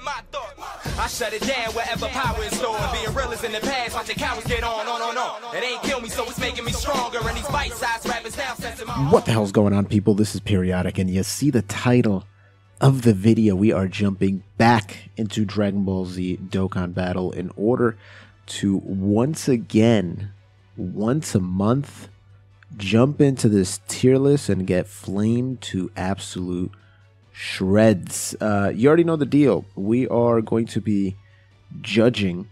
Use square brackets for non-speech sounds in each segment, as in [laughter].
Get my thought. I shut it down wherever power is stored. Being real is in the past, watching cowards get on, on, on, on. It ain't kill me, so it's making me stronger. And these bite sized rappers now sensing my. What the hell's going on, people? This is Periodic, and you see the title of the video. We are jumping back into Dragon Ball Z Dokkan Battle in order to once again, once a month, jump into this tier list and get flamed to absolute shreds. Uh, you already know the deal. We are going to be judging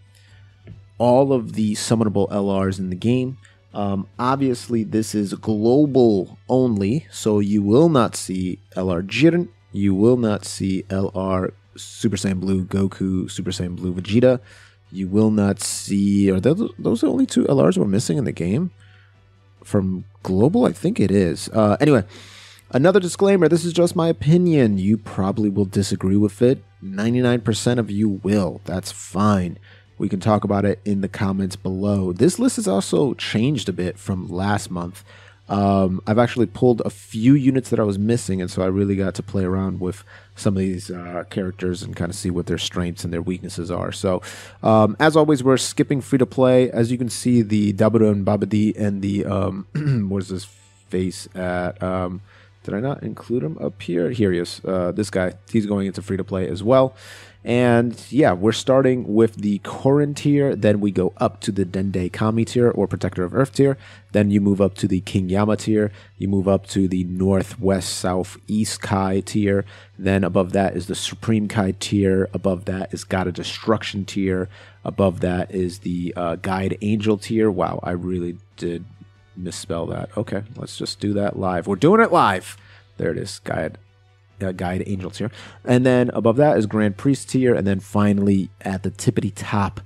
all of the summonable LRs in the game. Um, obviously, this is global only, so you will not see LR Jiren, you will not see LR Super Saiyan Blue Goku, Super Saiyan Blue Vegeta. You will not see, Are those, those are the only two LRs we're missing in the game from global. I think it is. Uh, anyway, Another disclaimer this is just my opinion. You probably will disagree with it. 99% of you will. That's fine. We can talk about it in the comments below. This list has also changed a bit from last month. Um, I've actually pulled a few units that I was missing, and so I really got to play around with some of these uh, characters and kind of see what their strengths and their weaknesses are. So, um, as always, we're skipping free to play. As you can see, the Daburo and Babadi and the um, [clears throat] what is this face at um, did I not include him up here? Here he is. Uh, this guy, he's going into free to play as well. And yeah, we're starting with the Korin tier, then we go up to the Dende Kami tier or Protector of Earth tier, then you move up to the King Yama tier, you move up to the Northwest Southeast Kai tier, then above that is the Supreme Kai tier, above that is God of Destruction tier, above that is the uh, Guide Angel tier. Wow, I really did misspell that. Okay, let's just do that live. We're doing it live. There it is. Guide, uh, guide angel tier, and then above that is grand priest tier, and then finally at the tippity top,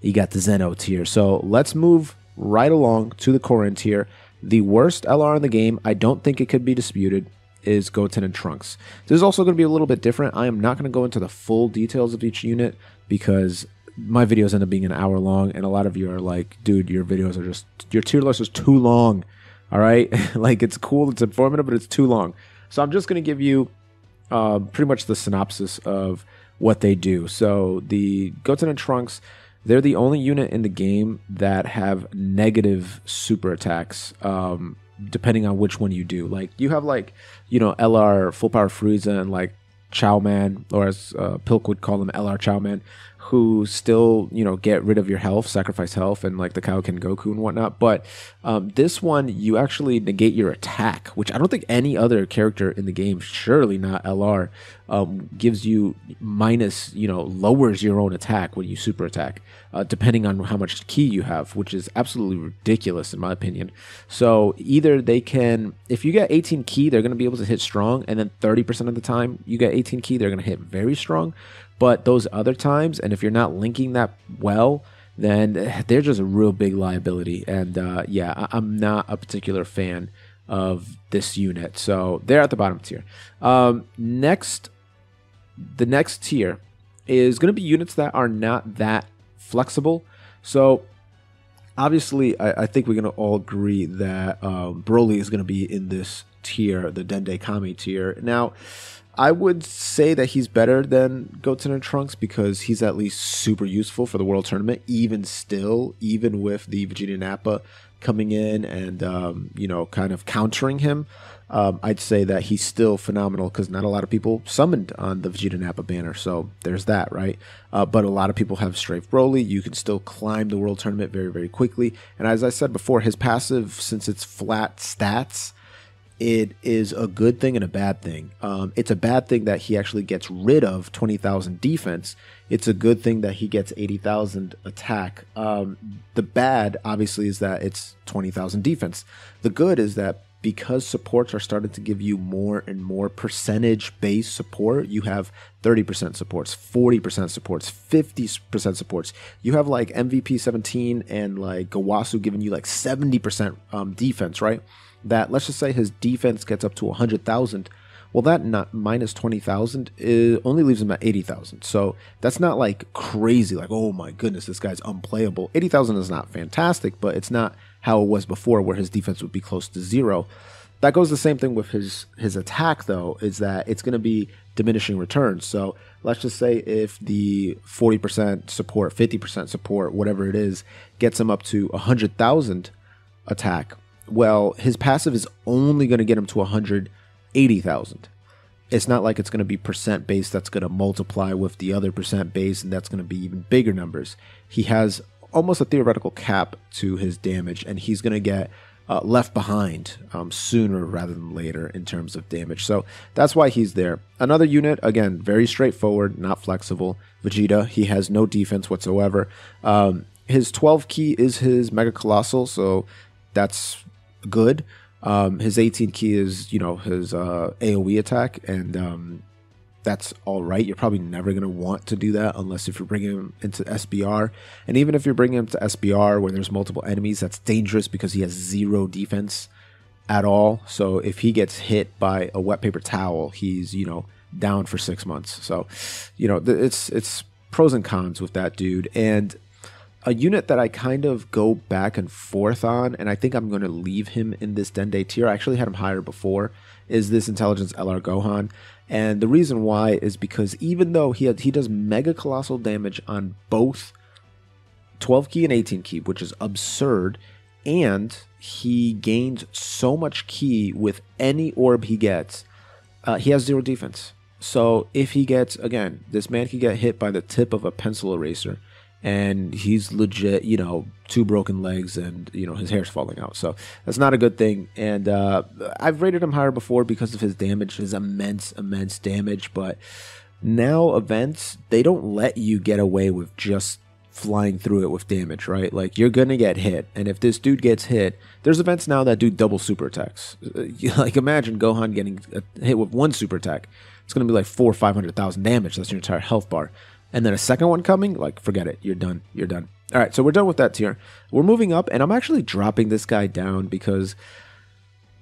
you got the Zeno tier. So let's move right along to the Korin tier. The worst LR in the game, I don't think it could be disputed, is Goten and Trunks. This is also going to be a little bit different. I am not going to go into the full details of each unit because my videos end up being an hour long, and a lot of you are like, dude, your videos are just your tier list is too long. All right, [laughs] like it's cool, it's informative, but it's too long. So I'm just gonna give you uh, pretty much the synopsis of what they do. So the Goten and Trunks, they're the only unit in the game that have negative super attacks. Um, depending on which one you do, like you have like you know LR Full Power Frieza and like Man, or as uh, Pilk would call him, LR Man who still you know get rid of your health, sacrifice health, and like the Kaioken Goku and whatnot. But um, this one, you actually negate your attack, which I don't think any other character in the game, surely not LR, um, gives you minus, you know, lowers your own attack when you super attack, uh, depending on how much key you have, which is absolutely ridiculous in my opinion. So either they can, if you get 18 key, they're going to be able to hit strong, and then 30% of the time you get 18 key, they're going to hit very strong. But those other times, and if you're not linking that well, then they're just a real big liability. And uh, yeah, I- am not a particular fan of this unit. So they're at the bottom tier. Um, next the next tier is going to be units that are not that flexible. So obviously, I, I think we're going to all agree that um, Broly is going to be in this tier, the Dende Kami tier. Now, I would say that he's better than Goten and Trunks because he's at least super useful for the World Tournament, even still, even with the Virginia Nappa coming in and um, you know kind of countering him um, I'd say that he's still phenomenal because not a lot of people summoned on the Vegeta Nappa banner. So there's that, right? Uh, but a lot of people have Strafe Broly. You can still climb the World Tournament very, very quickly. And as I said before, his passive, since it's flat stats, it is a good thing and a bad thing. Um, it's a bad thing that he actually gets rid of 20,000 defense. It's a good thing that he gets 80,000 attack. Um, the bad, obviously, is that it's 20,000 defense. The good is that because supports are starting to give you more and more percentage based support, you have 30% supports, 40% supports, 50% supports. You have like MVP 17 and like Gawasu giving you like 70% um, defense, right? That let's just say his defense gets up to 100,000. Well, that not minus 20,000 only leaves him at 80,000. So that's not like crazy, like, oh my goodness, this guy's unplayable. 80,000 is not fantastic, but it's not how it was before, where his defense would be close to zero. That goes the same thing with his his attack, though, is that it's going to be diminishing returns. So let's just say if the 40% support, 50% support, whatever it is, gets him up to 100,000 attack, well, his passive is only going to get him to 180,000. It's not like it's going to be percent base that's going to multiply with the other percent base and that's going to be even bigger numbers. He has almost a theoretical cap to his damage, and he's going to get uh, left behind um, sooner rather than later in terms of damage. So that's why he's there. Another unit, again, very straightforward, not flexible. Vegeta, he has no defense whatsoever. Um, his 12 key is his Mega Colossal, so that's good. Um, his 18 key is, you know, his uh, AoE attack, and um, that's all right. You're probably never going to want to do that unless if you're bringing him into SBR. And even if you're bringing him to SBR where there's multiple enemies, that's dangerous because he has zero defense at all. So if he gets hit by a wet paper towel, he's, you know, down for 6 months. So, you know, it's it's pros and cons with that dude and a unit that I kind of go back and forth on, and I think I'm going to leave him in this Dende tier. I actually had him higher before. Is this Intelligence LR Gohan? And the reason why is because even though he had, he does mega colossal damage on both 12 key and 18 key, which is absurd, and he gains so much key with any orb he gets, uh, he has zero defense. So if he gets again, this man can get hit by the tip of a pencil eraser and he's legit, you know, two broken legs and, you know, his hair's falling out. So that's not a good thing. And uh, I've rated him higher before because of his damage, his immense, immense damage. But now events, they don't let you get away with just flying through it with damage, right? Like you're gonna get hit, and if this dude gets hit, there's events now that do double super attacks. [laughs] Like imagine Gohan getting uh, hit with one super attack, it's gonna be like four or five hundred thousand damage. That's your entire health bar and then a second one coming, like forget it. You're done. You're done. All right, so we're done with that tier. We're moving up, and I'm actually dropping this guy down because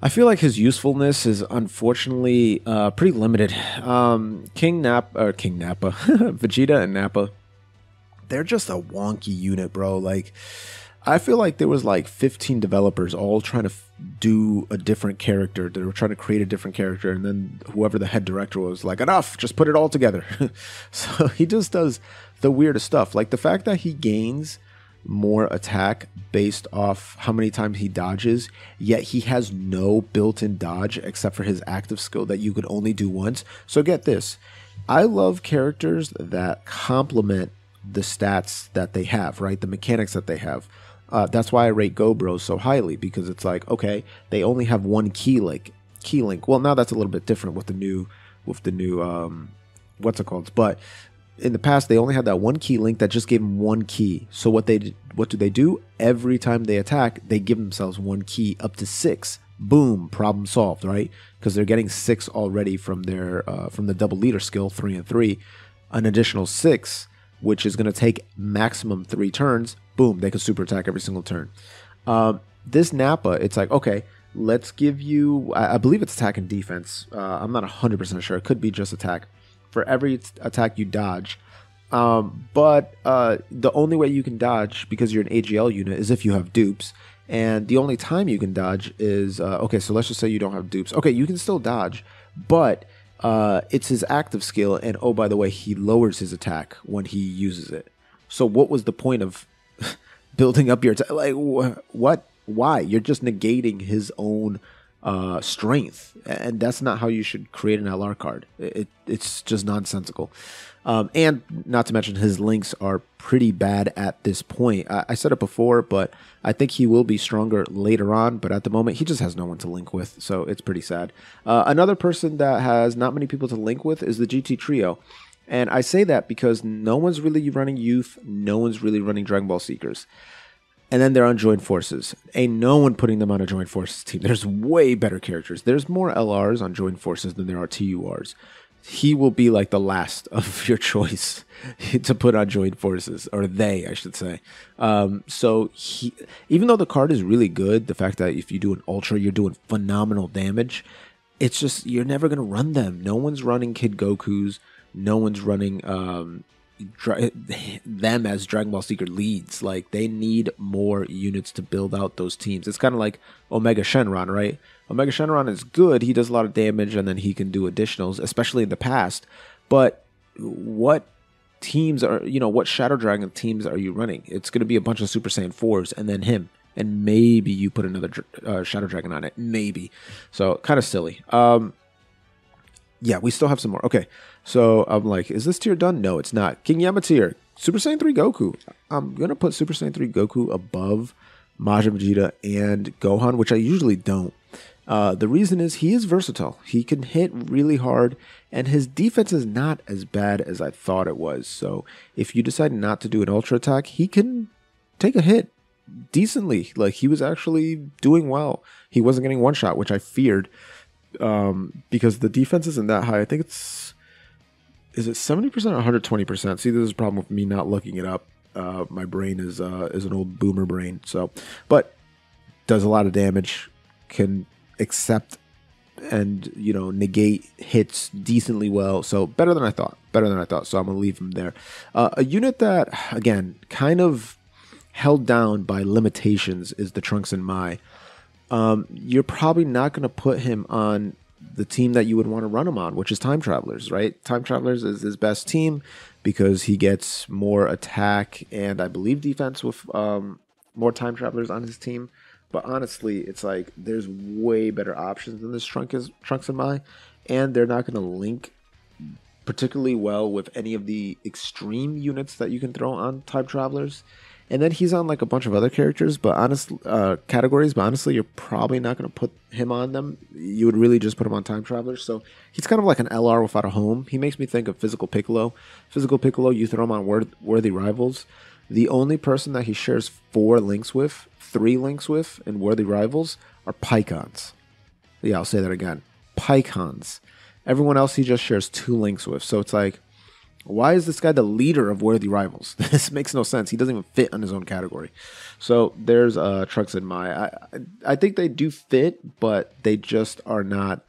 I feel like his usefulness is unfortunately uh, pretty limited. Um, King Nap or King Nappa, [laughs] Vegeta and Nappa, they're just a wonky unit, bro. Like I feel like there was like 15 developers all trying to f- do a different character. They were trying to create a different character, and then whoever the head director was like, enough, just put it all together. [laughs] so he just does the weirdest stuff. Like the fact that he gains more attack based off how many times he dodges, yet he has no built in dodge except for his active skill that you could only do once. So get this I love characters that complement the stats that they have, right? The mechanics that they have. Uh, that's why I rate GoBros so highly because it's like okay, they only have one key link. Key link. Well, now that's a little bit different with the new, with the new, um, what's it called? But in the past, they only had that one key link that just gave them one key. So what they what do they do every time they attack? They give themselves one key up to six. Boom, problem solved, right? Because they're getting six already from their uh, from the double leader skill three and three, an additional six which is going to take maximum three turns. Boom, they can super attack every single turn. Um, this Napa, it's like, okay, let's give you, I, I believe it's attack and defense. Uh, I'm not 100% sure. It could be just attack. For every attack you dodge, um, but uh, the only way you can dodge because you're an AGL unit is if you have dupes. And the only time you can dodge is uh, okay, so let's just say you don't have dupes. Okay, you can still dodge, but uh, it's his active skill, and oh, by the way, he lowers his attack when he uses it. So, what was the point of [laughs] building up your attack? Like, wh- what? Why? You're just negating his own uh, strength, and that's not how you should create an LR card. It, it's just nonsensical. Um, and not to mention, his links are pretty bad at this point. I, I, said it before, but I think he will be stronger later on. But at the moment, he just has no one to link with, so it's pretty sad. Uh, another person that has not many people to link with is the GT Trio. And I say that because no one's really running youth, no one's really running Dragon Ball Seekers. And then they're on joint forces. Ain't no one putting them on a joint forces team. There's way better characters. There's more LRs on joint forces than there are TURs he will be like the last [laughs] of your choice to put on joint forces, or they, I should say. Um, so he, even though the card is really good, the fact that if you do an ultra, you're doing phenomenal damage. It's just you're never gonna run them. No one's running Kid Goku's. No one's running um, dra- [laughs] them as Dragon Ball Secret leads. Like they need more units to build out those teams. It's kind of like Omega Shenron, right? Omega Shenron is good. He does a lot of damage, and then he can do additionals, especially in the past. But what teams are you know what Shadow Dragon teams are you running? It's going to be a bunch of Super Saiyan fours, and then him, and maybe you put another uh, Shadow Dragon on it, maybe. So kind of silly. Um, yeah, we still have some more. Okay, so I'm like, is this tier done? No, it's not. King Yama tier, Super Saiyan three Goku. I'm gonna put Super Saiyan three Goku above Majin Vegeta and Gohan, which I usually don't uh, the reason is he is versatile. He can hit really hard, and his defense is not as bad as I thought it was. So if you decide not to do an ultra attack, he can take a hit decently. Like he was actually doing well. He wasn't getting one shot, which I feared um, because the defense isn't that high. I think it's is it seventy percent or one hundred twenty percent. See, there's a problem with me not looking it up. Uh, my brain is uh, is an old boomer brain. So, but does a lot of damage. Can accept and you know negate hits decently well so better than i thought better than i thought so i'm gonna leave him there uh, a unit that again kind of held down by limitations is the trunks and my um, you're probably not gonna put him on the team that you would want to run him on which is time travelers right time travelers is his best team because he gets more attack and i believe defense with um, more time travelers on his team but honestly, it's like there's way better options than this trunk is trunks and my, and they're not going to link particularly well with any of the extreme units that you can throw on type travelers. And then he's on like a bunch of other characters, but honest uh, categories. But honestly, you're probably not going to put him on them. You would really just put him on time travelers. So he's kind of like an LR without a home. He makes me think of physical Piccolo. Physical Piccolo, you throw him on worth, worthy rivals the only person that he shares four links with, three links with, and worthy rivals are PyCons. Yeah, I'll say that again. PyCons. Everyone else he just shares two links with. So it's like, why is this guy the leader of worthy rivals? [laughs] this makes no sense. He doesn't even fit on his own category. So there's uh, Trucks and My. I, I think they do fit, but they just are not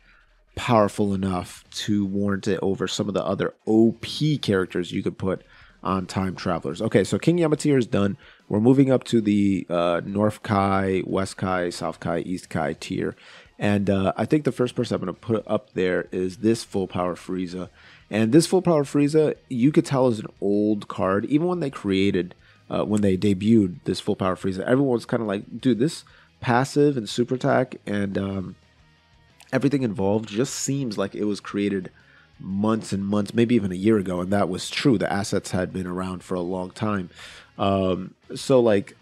powerful enough to warrant it over some of the other OP characters you could put on Time Travelers. Okay, so King Yamatir is done. We're moving up to the uh, North Kai, West Kai, South Kai, East Kai tier. And uh, I think the first person I'm going to put up there is this Full Power Frieza. And this Full Power Frieza, you could tell is an old card. Even when they created, uh, when they debuted this Full Power Frieza, everyone was kind of like, dude, this passive and super attack and um, everything involved just seems like it was created – months and months, maybe even a year ago, and that was true. The assets had been around for a long time. Um, so like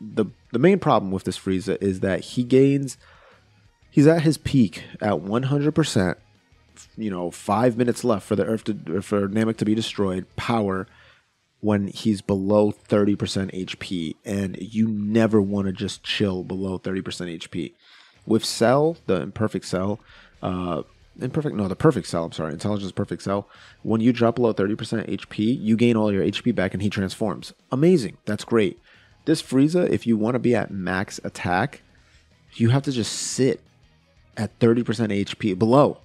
the the main problem with this Frieza is that he gains he's at his peak at 100 percent. You know, five minutes left for the Earth to, for Namek to be destroyed. Power when he's below 30% HP, and you never want to just chill below 30% HP. With Cell, the imperfect Cell, uh, imperfect no the perfect cell i'm sorry intelligence perfect cell when you drop below 30% hp you gain all your hp back and he transforms amazing that's great this frieza if you want to be at max attack you have to just sit at 30% hp below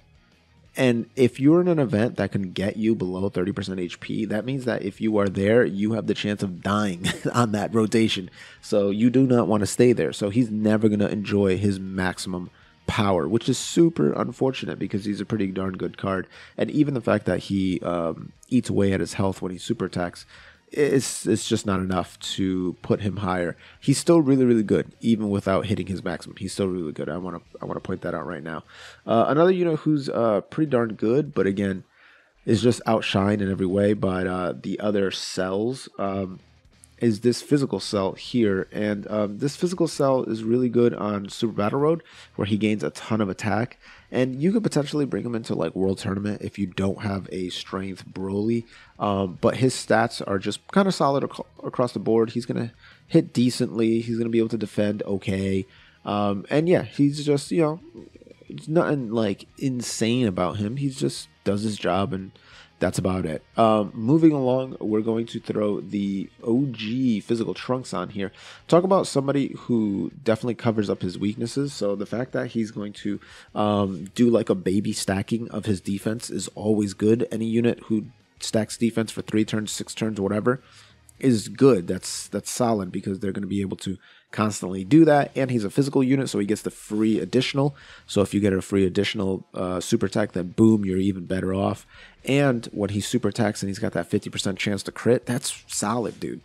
and if you're in an event that can get you below 30% HP, that means that if you are there, you have the chance of dying [laughs] on that rotation. So you do not want to stay there. So he's never going to enjoy his maximum power, which is super unfortunate because he's a pretty darn good card. And even the fact that he um, eats away at his health when he super attacks is it's just not enough to put him higher. He's still really really good even without hitting his maximum. He's still really good. I want to I want to point that out right now. Uh, another unit who's uh, pretty darn good, but again is just outshined in every way by uh, the other cells. Um, is this physical cell here. And um, this physical cell is really good on Super Battle Road, where he gains a ton of attack. And you could potentially bring him into like World Tournament if you don't have a Strength Broly. Um, but his stats are just kind of solid ac- across the board. He's going to hit decently, he's going to be able to defend okay. Um, and yeah, he's just, you know, it's nothing like insane about him. He just does his job and that's about it. Um, moving along, we're going to throw the OG physical trunks on here. Talk about somebody who definitely covers up his weaknesses. So the fact that he's going to um, do like a baby stacking of his defense is always good. Any unit who stacks defense for three turns, six turns, whatever, is good. That's that's solid because they're going to be able to constantly do that. And he's a physical unit, so he gets the free additional. So if you get a free additional uh, super attack, then boom, you're even better off. And when he super attacks and he's got that 50% chance to crit, that's solid, dude.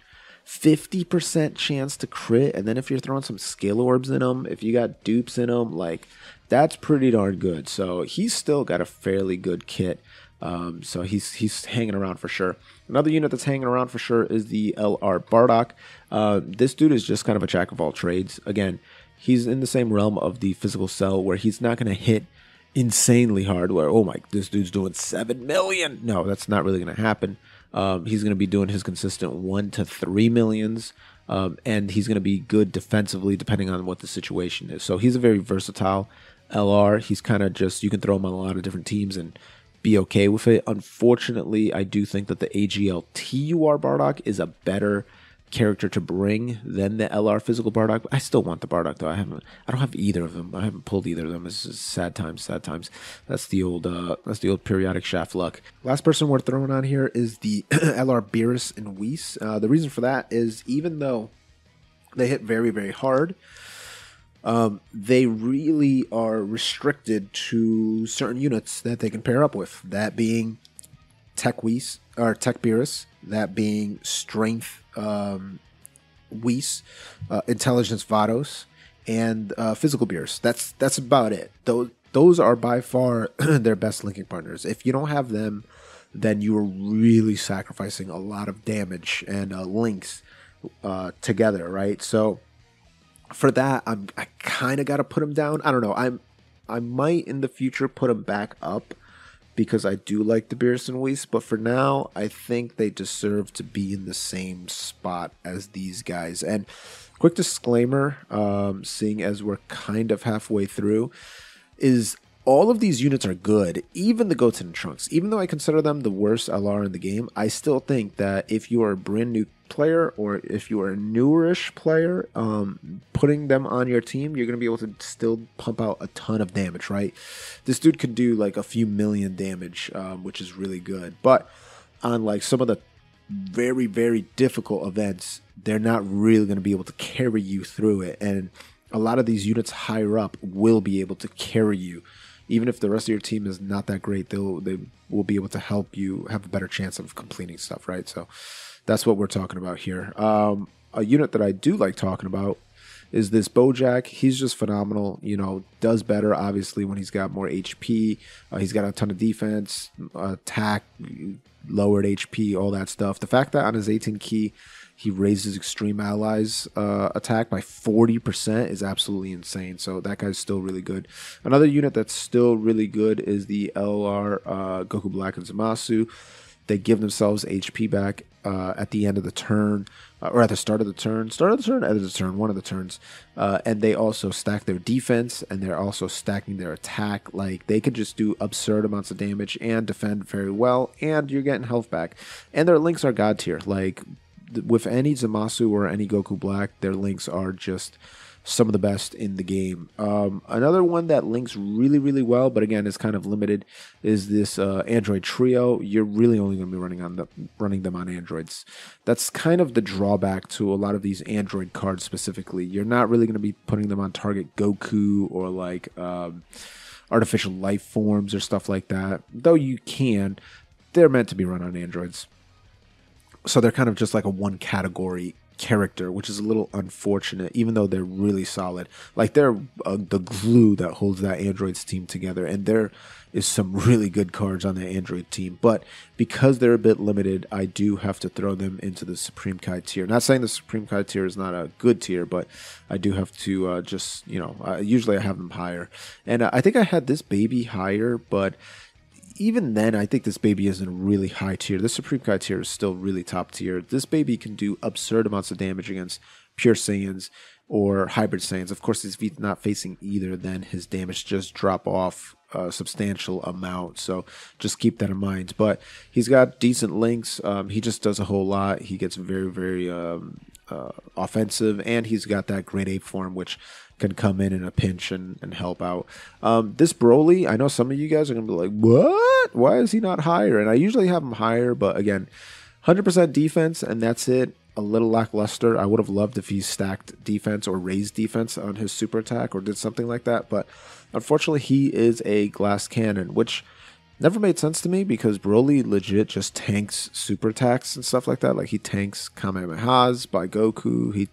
50% chance to crit. And then if you're throwing some skill orbs in them, if you got dupes in them, like that's pretty darn good. So he's still got a fairly good kit. Um, so he's he's hanging around for sure. Another unit that's hanging around for sure is the LR Bardock. Uh, this dude is just kind of a jack of all trades. Again, he's in the same realm of the physical cell where he's not going to hit insanely hard. Where oh my, this dude's doing seven million. No, that's not really going to happen. Um, he's going to be doing his consistent one to three millions. Um, and he's going to be good defensively depending on what the situation is. So he's a very versatile LR. He's kind of just you can throw him on a lot of different teams and be okay with it. Unfortunately, I do think that the AGLTUR Bardock is a better character to bring than the LR physical Bardock. I still want the Bardock though. I haven't. I don't have either of them. I haven't pulled either of them. It's is sad times. Sad times. That's the old. Uh, that's the old periodic shaft luck. Last person we're throwing on here is the LR [clears throat] Beerus and Weiss. Uh, the reason for that is even though they hit very very hard um, they really are restricted to certain units that they can pair up with. That being Tech Weiss or Tech Beerus, that being Strength um, Weiss, uh, Intelligence Vados, and uh, Physical Beerus. That's that's about it. Those those are by far [clears throat] their best linking partners. If you don't have them, then you are really sacrificing a lot of damage and uh, links uh, together, right? So for that, I'm I kind of got to put him down. I don't know. I'm I might in the future put him back up because I do like the and Weiss, but for now, I think they deserve to be in the same spot as these guys. And quick disclaimer, um, seeing as we're kind of halfway through, is all of these units are good, even the Goten and Trunks. Even though I consider them the worst LR in the game, I still think that if you are a brand new player or if you are a newerish player, um, putting them on your team, you're going to be able to still pump out a ton of damage, right? This dude can do like a few million damage, um, which is really good. But on like some of the very, very difficult events, they're not really going to be able to carry you through it. And a lot of these units higher up will be able to carry you even if the rest of your team is not that great, they'll they will be able to help you have a better chance of completing stuff, right? So that's what we're talking about here. Um, a unit that I do like talking about is this Bojack. He's just phenomenal. You know, does better obviously when he's got more HP. Uh, he's got a ton of defense, uh, attack, lowered HP, all that stuff. The fact that on his 18 key he raises extreme allies uh, attack by 40% is absolutely insane. So that guy's still really good. Another unit that's still really good is the LR uh, Goku Black and Zamasu. They give themselves HP back uh, at the end of the turn uh, or at the start of the turn, start of the turn, end of the turn, one of the turns. Uh, and they also stack their defense and they're also stacking their attack. Like they could just do absurd amounts of damage and defend very well. And you're getting health back. And their links are god tier. Like with any Zamasu or any Goku Black, their links are just some of the best in the game. Um, another one that links really, really well, but again is kind of limited, is this uh, Android Trio. You're really only going to be running on the running them on Androids. That's kind of the drawback to a lot of these Android cards specifically. You're not really going to be putting them on target Goku or like um, artificial life forms or stuff like that. Though you can, they're meant to be run on Androids. So they're kind of just like a one category character, which is a little unfortunate, even though they're really solid. Like they're uh, the glue that holds that Androids team together, and there is some [laughs] really good cards on that Android team. But because they're a bit limited, I do have to throw them into the Supreme Kai tier. Not saying the Supreme Kai tier is not a good tier, but I do have to uh, just you know. Uh, usually I have them higher, and uh, I think I had this baby higher, but even then, I think this baby is in really high tier. The Supreme Kai tier is still really top tier. This baby can do absurd amounts of damage against pure Saiyans or hybrid Saiyans. Of course, if he's not facing either, then his damage just drop off a substantial amount. So just keep that in mind. But he's got decent links. Um, he just does a whole lot. He gets very, very um, uh, offensive, and he's got that great ape form, which can come in in a pinch and, and help out. Um, this Broly, I know some of you guys are gonna be like, "What? Why is he not higher?" And I usually have him higher, but again, 100% defense, and that's it. A little lackluster. I would have loved if he stacked defense or raised defense on his super attack or did something like that, but unfortunately, he is a glass cannon, which never made sense to me because Broly legit just tanks super attacks and stuff like that. Like he tanks Kamehamehas by Goku. He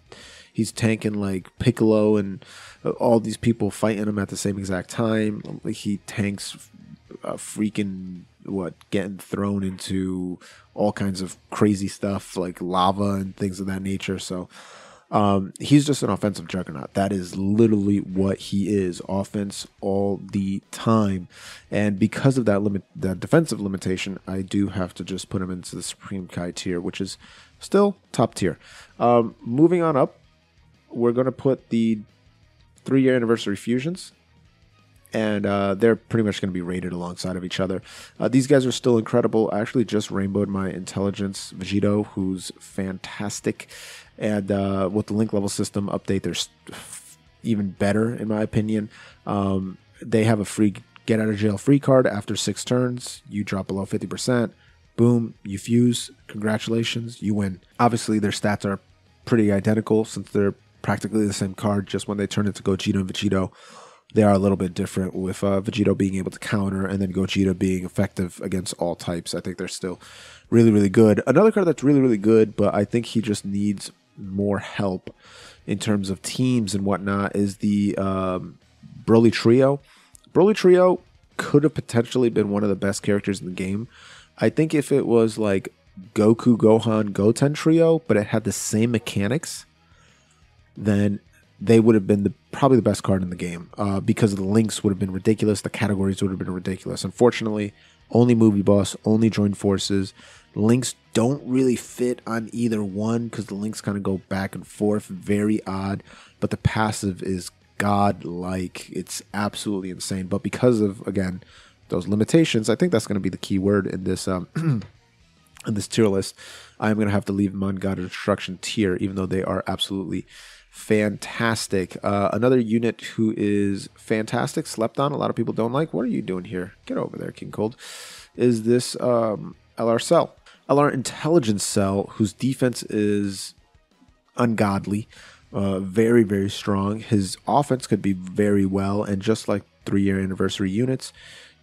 he's tanking like Piccolo and uh, all these people fighting him at the same exact time. He tanks uh, freaking what getting thrown into all kinds of crazy stuff like lava and things of that nature. So um, he's just an offensive juggernaut. That is literally what he is, offense all the time. And because of that limit, that defensive limitation, I do have to just put him into the Supreme Kai tier, which is still top tier. Um, moving on up, we're going to put the three year anniversary fusions and uh, they're pretty much going to be rated alongside of each other. Uh, these guys are still incredible. I actually just rainbowed my intelligence Vegito, who's fantastic, and uh, with the link level system update, they're even better in my opinion. Um, they have a free get out of jail free card after six turns. You drop below fifty percent. Boom, you fuse. Congratulations, you win. Obviously, their stats are pretty identical since they're practically the same card, just when they turn into Gogeta and Vegito, they are a little bit different with uh, Vegito being able to counter and then Gogeta being effective against all types. I think they're still really, really good. Another card that's really, really good, but I think he just needs more help in terms of teams and whatnot is the um, Broly Trio. Broly Trio could have potentially been one of the best characters in the game. I think if it was like Goku, Gohan, Goten Trio, but it had the same mechanics then they would have been the, probably the best card in the game uh, because the links would have been ridiculous. The categories would have been ridiculous. Unfortunately, only Movie Boss, only Join Forces. Links don't really fit on either one because the links kind of go back and forth. Very odd, but the passive is godlike. It's absolutely insane. But because of, again, those limitations, I think that's going to be the key word in this. Um, [clears throat] in this tier list, I'm going to have to leave of Destruction tier, even though they are absolutely fantastic. Uh, another unit who is fantastic, slept on, a lot of people don't like. What are you doing here? Get over there, King Cold. Is this um, LR Cell? LR Intelligence Cell, whose defense is ungodly, uh, very, very strong. His offense could be very well, and just like three year anniversary units,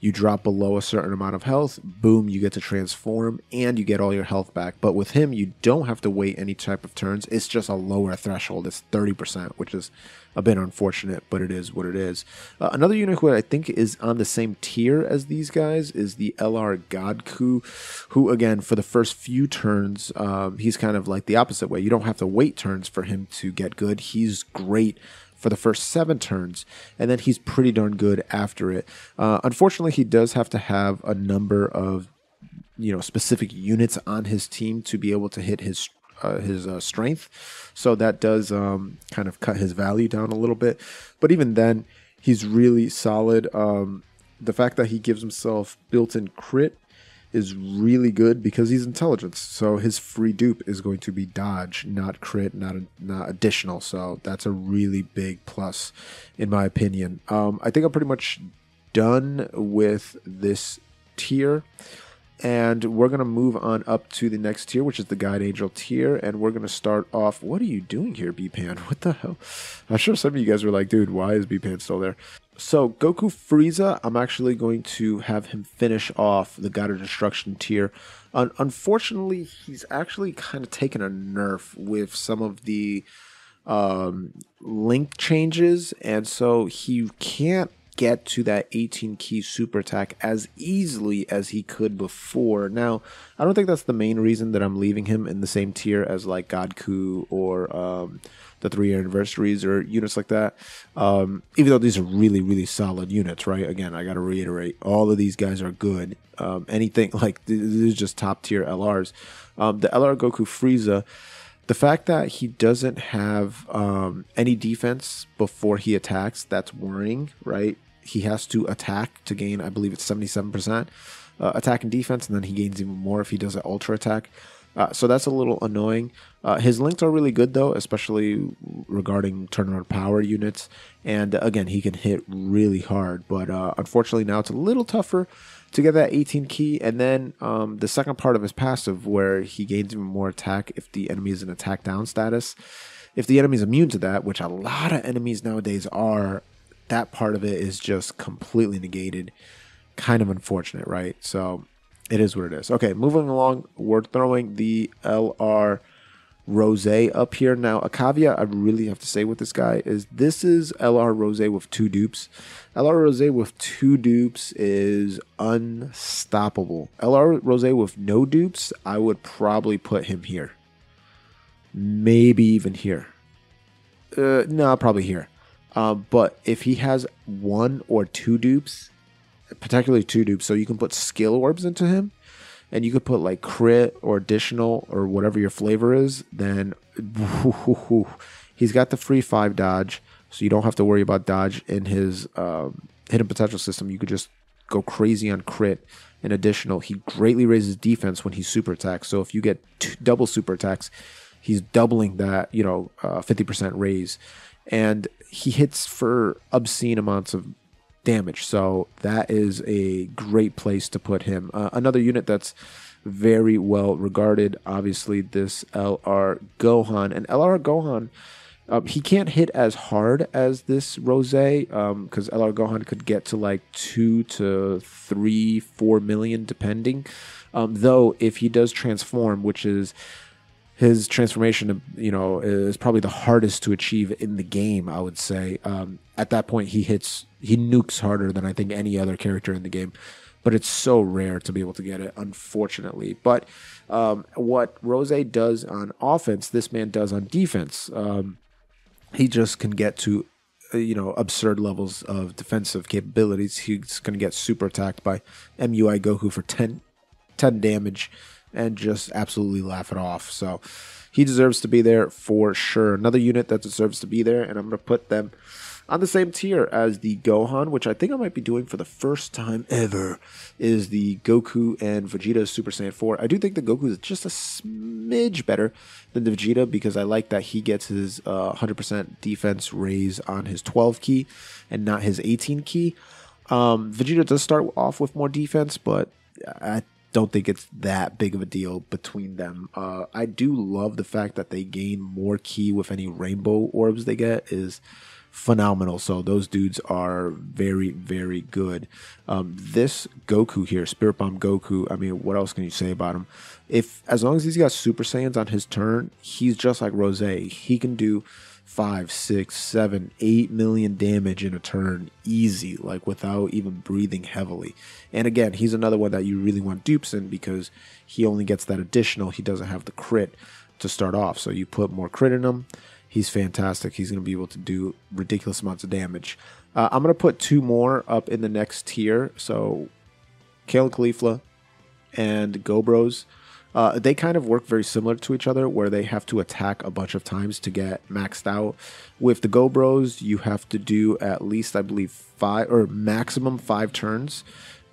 you drop below a certain amount of health, boom, you get to transform and you get all your health back. But with him, you don't have to wait any type of turns. It's just a lower threshold. It's 30%, which is a bit unfortunate, but it is what it is. Uh, another unit who I think is on the same tier as these guys is the LR Godku, who, again, for the first few turns, um, he's kind of like the opposite way. You don't have to wait turns for him to get good. He's great for the first seven turns, and then he's pretty darn good after it. Uh, unfortunately, he does have to have a number of you know specific units on his team to be able to hit his uh, his uh, strength, so that does um, kind of cut his value down a little bit. But even then, he's really solid. Um, the fact that he gives himself built-in crit is really good because he's intelligence. So his free dupe is going to be dodge, not crit, not not additional. So that's a really big plus, in my opinion. Um, I think I'm pretty much done with this tier. And we're going to move on up to the next tier, which is the Guide Angel tier. And we're going to start off. What are you doing here, B-Pan? [laughs] What the hell? I'm sure some of you guys were like, dude, why is B-Pan still there? So Goku Frieza, I'm actually going to have him finish off the God of Destruction tier. Un- unfortunately, he's actually kind of taken a nerf with some of the um, link changes, and so he can't get to that 18 key super attack as easily as he could before. Now, I don't think that's the main reason that I'm leaving him in the same tier as like Godku or um, the three year anniversaries or units like that. Um, even though these are really, really solid units, right? Again, I got to reiterate, all of these guys are good. Um, anything [laughs] like this is just top tier LRs. Um, the LR Goku Frieza the fact that he doesn't have um, any defense before he attacks that's worrying right he has to attack to gain, I believe it's 77% uh, attack and defense, and then he gains even more if he does an ultra attack. Uh, so that's a little annoying. Uh, his links are really good though, especially regarding turnaround power units. And uh, again, he can hit really hard, but uh, unfortunately now it's a little tougher to get that 18 key. And then um, the second part of his passive, where he gains even more attack if the enemy is in attack down status. If the enemy is immune to that, which a lot of enemies nowadays are, that part of it is just completely negated. Kind of unfortunate, right? So it is what it is. Okay, moving along, we're throwing the LR Rose up here. Now, a caveat I really have to say with this guy is this is LR Rose with two dupes. LR Rose with two dupes is unstoppable. LR Rose with no dupes, I would probably put him here. Maybe even here. Uh, no, probably here. Uh, but if he has one or two dupes, particularly two dupes, so you can put skill orbs into him, and you could put like crit or additional or whatever your flavor is, then [laughs] he's got the free five dodge, so you don't have to worry about dodge in his um, hidden potential system. You could just go crazy on crit and additional. He greatly raises defense when he super attacks. So if you get two, double super attacks, he's doubling that you know uh, fifty percent raise, and he hits for obscene amounts of damage. So that is a great place to put him. Uh, another unit that's very well regarded, obviously, this LR Gohan. And LR Gohan. Um, he can't hit as hard as this Rose because um, LR Gohan could get to like two to three, four million, depending. Um, though, if he does transform, which is his transformation, you know, is probably the hardest to achieve in the game. I would say um, at that point he hits he nukes harder than I think any other character in the game. But it's so rare to be able to get it, unfortunately. But um, what Rose does on offense, this man does on defense. Um, he just can get to uh, you know absurd levels of defensive capabilities. He's going to get super attacked by MUI Goku for 10, 10 damage and just absolutely laugh it off. So he deserves to be there for sure. Another unit that deserves to be there, and I'm going to put them on the same tier as the Gohan, which I think I might be doing for the first time ever, is the Goku and Vegeta Super Saiyan 4. I do think the Goku is just a smidge better than the Vegeta because I like that he gets his uh, 100% defense raise on his 12 key and not his 18 key. Um, Vegeta does start off with more defense, but I don't think it's that big of a deal between them. Uh, I do love the fact that they gain more key with any rainbow orbs they get is phenomenal. So those dudes are very, very good. Um, this Goku here, Spirit Bomb Goku. I mean, what else can you say about him? If as long as he's got Super Saiyans on his turn, he's just like Rose. He can do five, six, seven, eight million damage in a turn, easy, like without even breathing heavily. And again, he's another one that you really want dupes in because he only gets that additional. He doesn't have the crit to start off. So you put more crit in him. He's fantastic. He's going to be able to do ridiculous amounts of damage. Uh, I'm going to put two more up in the next tier. So Kalen Khalifa and Go Bros. Uh, they kind of work very similar to each other, where they have to attack a bunch of times to get maxed out. With the GoBros, you have to do at least, I believe, five or maximum five turns,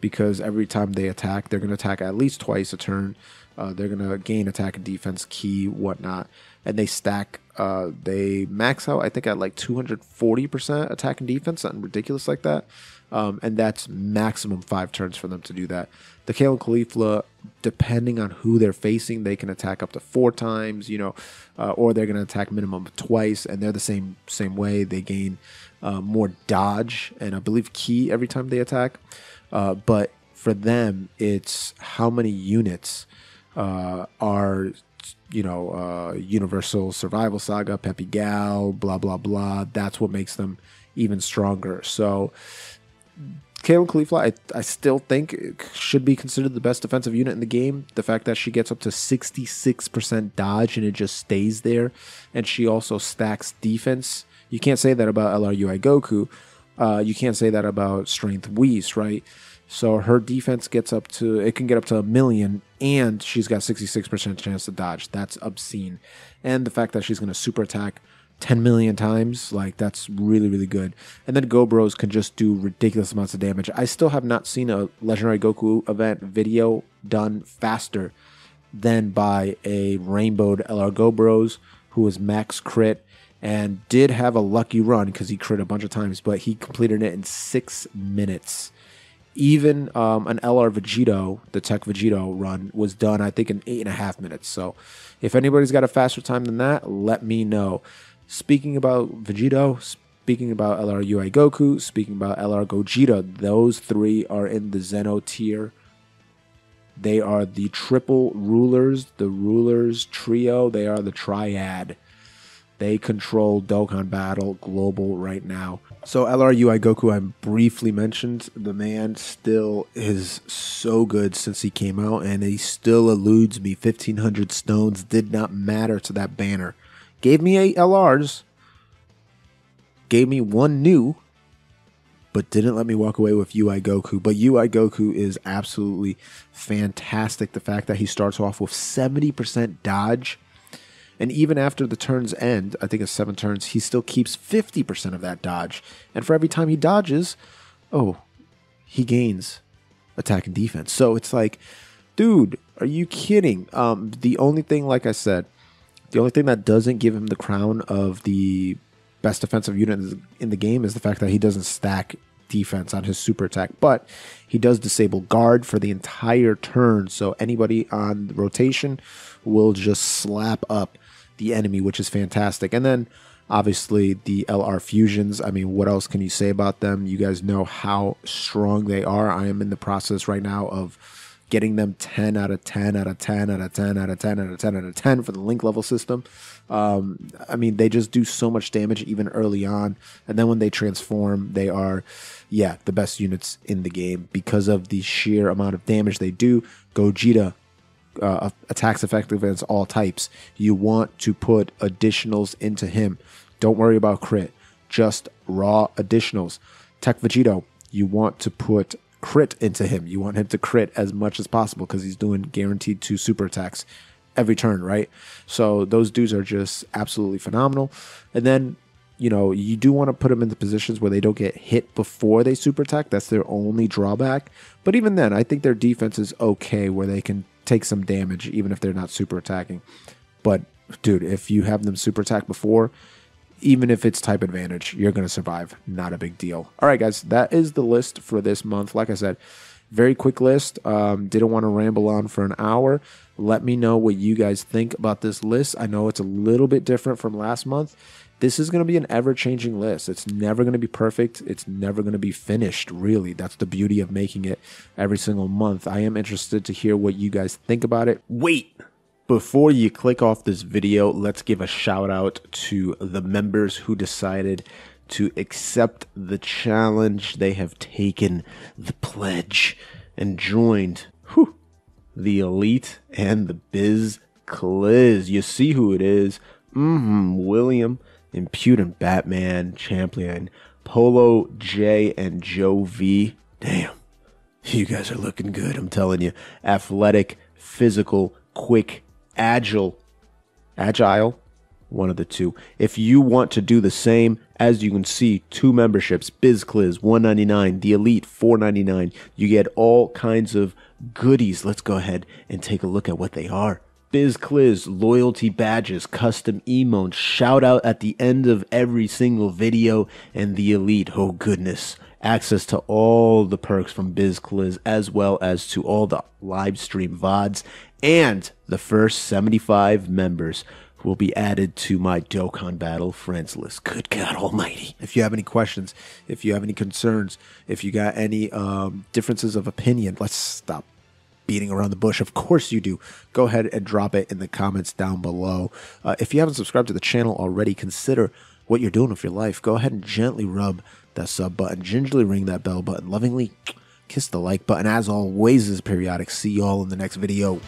because every time they attack, they're going to attack at least twice a turn. Uh, they're going to gain attack and defense key, whatnot. And they stack, uh, they max out, I think, at like 240% attack and defense, something ridiculous like that. Um, and that's maximum five turns for them to do that. The Kalen Khalifa, depending on who they're facing, they can attack up to four times, you know, uh, or they're going to attack minimum twice, and they're the same same way. They gain uh, more dodge and I believe key every time they attack. Uh, but for them, it's how many units uh, are you know uh, Universal Survival Saga, Peppy Gal, blah blah blah. That's what makes them even stronger. So Kalen Khalifa, I, I still think should be considered the best defensive unit in the game. The fact that she gets up to 66% dodge and it just stays there, and she also stacks defense. You can't say that about LRUI Goku. Uh, you can't say that about Strength Whis, right? So her defense gets up to, it can get up to a million, and she's got 66% chance to dodge. That's obscene. And the fact that she's going to super attack 10 million times, like that's really, really good. And then GoBros can just do ridiculous amounts of damage. I still have not seen a Legendary Goku event video done faster than by a rainbowed LR GoBros who was max crit and did have a lucky run because he crit a bunch of times, but he completed it in six minutes. Even um, an LR Vegito, the Tech Vegito run, was done, I think, in eight and a half minutes. So if anybody's got a faster time than that, let me know speaking about Vegito, speaking about LR UI Goku, speaking about LR Gogeta, those three are in the Zeno tier. They are the triple rulers, the rulers trio. They are the triad. They control Dokkan Battle Global right now. So LRUI Goku, I briefly mentioned. The man still is so good since he came out, and he still eludes me. 1,500 stones did not matter to that banner gave me eight LRs, gave me one new, but didn't let me walk away with UI Goku. But UI Goku is absolutely fantastic. The fact that he starts off with 70% dodge. And even after the turns end, I think it's seven turns, he still keeps 50% of that dodge. And for every time he dodges, oh, he gains attack and defense. So it's like, dude, are you kidding? Um, the only thing, like I said, the only thing that doesn't give him the crown of the best defensive unit in the game is the fact that he doesn't stack defense on his super attack, but he does disable guard for the entire turn. So anybody on rotation will just slap up the enemy, which is fantastic. And then obviously the LR fusions. I mean, what else can you say about them? You guys know how strong they are. I am in the process right now of getting them 10 out of 10 out of 10 out of 10 out of 10 out of 10 out of 10 for the link level system. Um, I mean, they just do so much damage even early on. And then when they transform, they are, yeah, the best units in the game because of the sheer amount of damage they do. Gogeta. Uh, attacks effective against all types. You want to put additionals into him. Don't worry about crit, just raw additionals. Tech Vegito, you want to put crit into him. You want him to crit as much as possible because he's doing guaranteed two super attacks every turn, right? So those dudes are just absolutely phenomenal. And then, you know, you do want to put them into positions where they don't get hit before they super attack. That's their only drawback. But even then, I think their defense is okay where they can take some damage even if they're not super attacking. But dude, if you have them super attack before, even if it's type advantage, you're going to survive. Not a big deal. All right, guys, that is the list for this month. Like I said, very quick list. Um, didn't want to ramble on for an hour. Let me know what you guys think about this list. I know it's a little bit different from last month. This is going to be an ever changing list. It's never going to be perfect. It's never going to be finished, really. That's the beauty of making it every single month. I am interested to hear what you guys think about it. Wait. Before you click off this video, let's give a shout out to the members who decided to accept the challenge. They have taken the pledge and joined whew, the elite and the biz Cliz. You see who it is. Mm-hmm. William, Impudent Batman, Champion, Polo J, and Joe V. Damn. You guys are looking good, I'm telling you. Athletic, physical, quick, agile, agile, one of the two. If you want to do the same, as you can see, two memberships, BizCliz 199, the Elite 499. You get all kinds of goodies. Let's go ahead and take a look at what they are. BizCliz, loyalty badges, custom emotes, shout out at the end of every single video, and the Elite, oh goodness, access to all the perks from BizCliz as well as to all the live stream VODs and the first 75 members will be added to my Dokkan Battle friends list. Good God Almighty! If you have any questions, if you have any concerns, if you got any um, differences of opinion, let's stop beating around the bush. Of course you do. Go ahead and drop it in the comments down below. Uh, if you haven't subscribed to the channel already, consider what you're doing with your life. Go ahead and gently rub that sub button, gingerly ring that bell button, lovingly kiss the like button. As always, is periodic. See y'all in the next video.